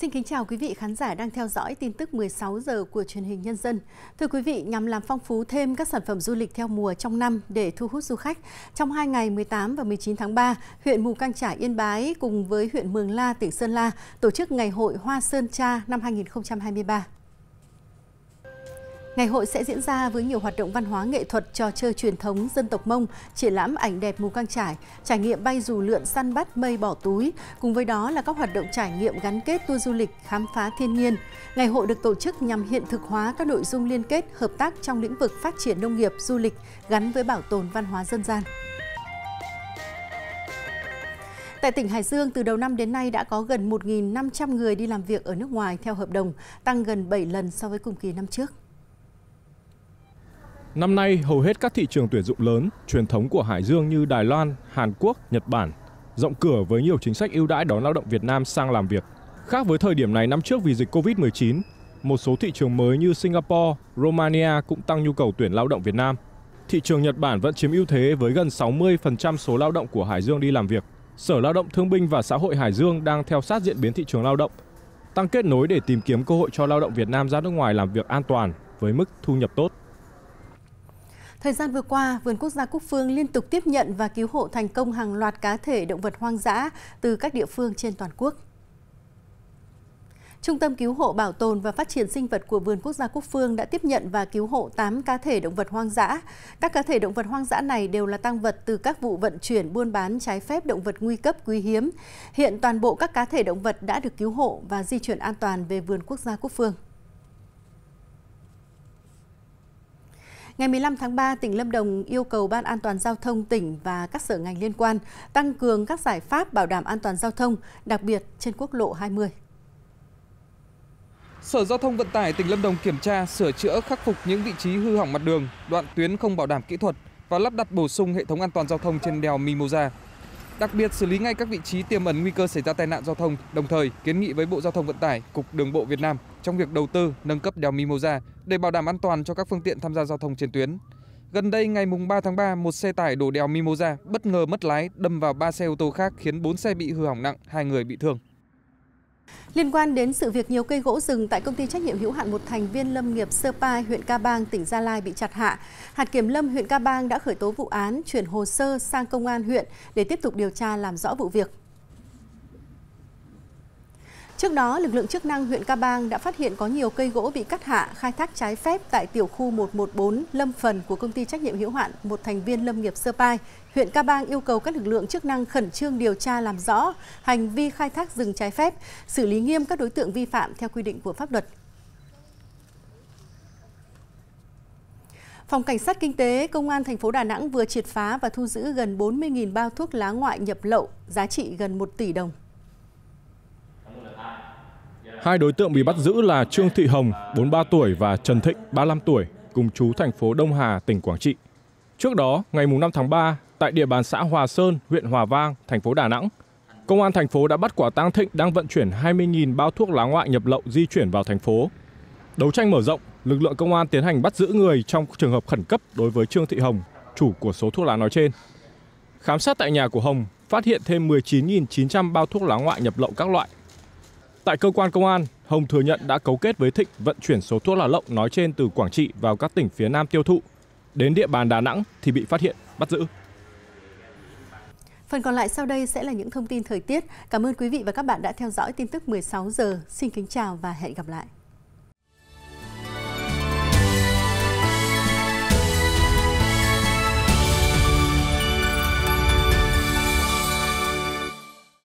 Xin kính chào quý vị khán giả đang theo dõi tin tức 16 giờ của truyền hình Nhân dân. Thưa quý vị, nhằm làm phong phú thêm các sản phẩm du lịch theo mùa trong năm để thu hút du khách, trong hai ngày 18 và 19 tháng 3, huyện Mù Căng trải Yên Bái cùng với huyện Mường La, tỉnh Sơn La tổ chức Ngày hội Hoa Sơn Cha năm 2023. Ngày hội sẽ diễn ra với nhiều hoạt động văn hóa nghệ thuật, trò chơi truyền thống dân tộc Mông, triển lãm ảnh đẹp mù căng trải, trải nghiệm bay dù lượn săn bắt mây bỏ túi, cùng với đó là các hoạt động trải nghiệm gắn kết tour du lịch, khám phá thiên nhiên. Ngày hội được tổ chức nhằm hiện thực hóa các nội dung liên kết hợp tác trong lĩnh vực phát triển nông nghiệp, du lịch gắn với bảo tồn văn hóa dân gian. Tại tỉnh Hải Dương, từ đầu năm đến nay đã có gần 1.500 người đi làm việc ở nước ngoài theo hợp đồng, tăng gần 7 lần so với cùng kỳ năm trước. Năm nay, hầu hết các thị trường tuyển dụng lớn, truyền thống của Hải Dương như Đài Loan, Hàn Quốc, Nhật Bản rộng cửa với nhiều chính sách ưu đãi đón lao động Việt Nam sang làm việc. Khác với thời điểm này năm trước vì dịch Covid-19, một số thị trường mới như Singapore, Romania cũng tăng nhu cầu tuyển lao động Việt Nam. Thị trường Nhật Bản vẫn chiếm ưu thế với gần 60% số lao động của Hải Dương đi làm việc. Sở Lao động Thương binh và Xã hội Hải Dương đang theo sát diễn biến thị trường lao động, tăng kết nối để tìm kiếm cơ hội cho lao động Việt Nam ra nước ngoài làm việc an toàn với mức thu nhập tốt. Thời gian vừa qua, Vườn Quốc gia Cúc Phương liên tục tiếp nhận và cứu hộ thành công hàng loạt cá thể động vật hoang dã từ các địa phương trên toàn quốc. Trung tâm Cứu hộ Bảo tồn và Phát triển Sinh vật của Vườn Quốc gia Cúc Phương đã tiếp nhận và cứu hộ 8 cá thể động vật hoang dã. Các cá thể động vật hoang dã này đều là tăng vật từ các vụ vận chuyển buôn bán trái phép động vật nguy cấp quý hiếm. Hiện toàn bộ các cá thể động vật đã được cứu hộ và di chuyển an toàn về Vườn Quốc gia Cúc Phương. Ngày 15 tháng 3, tỉnh Lâm Đồng yêu cầu Ban An toàn Giao thông tỉnh và các sở ngành liên quan tăng cường các giải pháp bảo đảm an toàn giao thông, đặc biệt trên quốc lộ 20. Sở Giao thông Vận tải tỉnh Lâm Đồng kiểm tra, sửa chữa, khắc phục những vị trí hư hỏng mặt đường, đoạn tuyến không bảo đảm kỹ thuật và lắp đặt bổ sung hệ thống an toàn giao thông trên đèo Mimosa đặc biệt xử lý ngay các vị trí tiềm ẩn nguy cơ xảy ra tai nạn giao thông đồng thời kiến nghị với bộ giao thông vận tải cục đường bộ việt nam trong việc đầu tư nâng cấp đèo mimosa để bảo đảm an toàn cho các phương tiện tham gia giao thông trên tuyến Gần đây ngày 3 tháng 3, một xe tải đổ đèo Mimosa bất ngờ mất lái đâm vào ba xe ô tô khác khiến 4 xe bị hư hỏng nặng, hai người bị thương. Liên quan đến sự việc nhiều cây gỗ rừng tại công ty trách nhiệm hữu hạn một thành viên lâm nghiệp Sơ huyện Ca Bang, tỉnh Gia Lai bị chặt hạ, hạt kiểm lâm huyện Ca Bang đã khởi tố vụ án, chuyển hồ sơ sang công an huyện để tiếp tục điều tra làm rõ vụ việc. Trước đó, lực lượng chức năng huyện Ca Bang đã phát hiện có nhiều cây gỗ bị cắt hạ, khai thác trái phép tại tiểu khu 114 Lâm Phần của công ty trách nhiệm hữu hạn một thành viên lâm nghiệp Sơ Pai. Huyện Ca Bang yêu cầu các lực lượng chức năng khẩn trương điều tra làm rõ hành vi khai thác rừng trái phép, xử lý nghiêm các đối tượng vi phạm theo quy định của pháp luật. Phòng Cảnh sát Kinh tế, Công an thành phố Đà Nẵng vừa triệt phá và thu giữ gần 40.000 bao thuốc lá ngoại nhập lậu, giá trị gần 1 tỷ đồng. Hai đối tượng bị bắt giữ là Trương Thị Hồng, 43 tuổi và Trần Thịnh, 35 tuổi, cùng chú thành phố Đông Hà, tỉnh Quảng Trị. Trước đó, ngày 5 tháng 3, tại địa bàn xã Hòa Sơn, huyện Hòa Vang, thành phố Đà Nẵng, Công an thành phố đã bắt quả tang Thịnh đang vận chuyển 20.000 bao thuốc lá ngoại nhập lậu di chuyển vào thành phố. Đấu tranh mở rộng, lực lượng công an tiến hành bắt giữ người trong trường hợp khẩn cấp đối với Trương Thị Hồng, chủ của số thuốc lá nói trên. Khám xét tại nhà của Hồng, phát hiện thêm 19.900 bao thuốc lá ngoại nhập lậu các loại, Tại cơ quan công an, Hồng thừa nhận đã cấu kết với Thịnh vận chuyển số thuốc lá lậu nói trên từ Quảng Trị vào các tỉnh phía Nam tiêu thụ. Đến địa bàn Đà Nẵng thì bị phát hiện, bắt giữ. Phần còn lại sau đây sẽ là những thông tin thời tiết. Cảm ơn quý vị và các bạn đã theo dõi tin tức 16 giờ. Xin kính chào và hẹn gặp lại.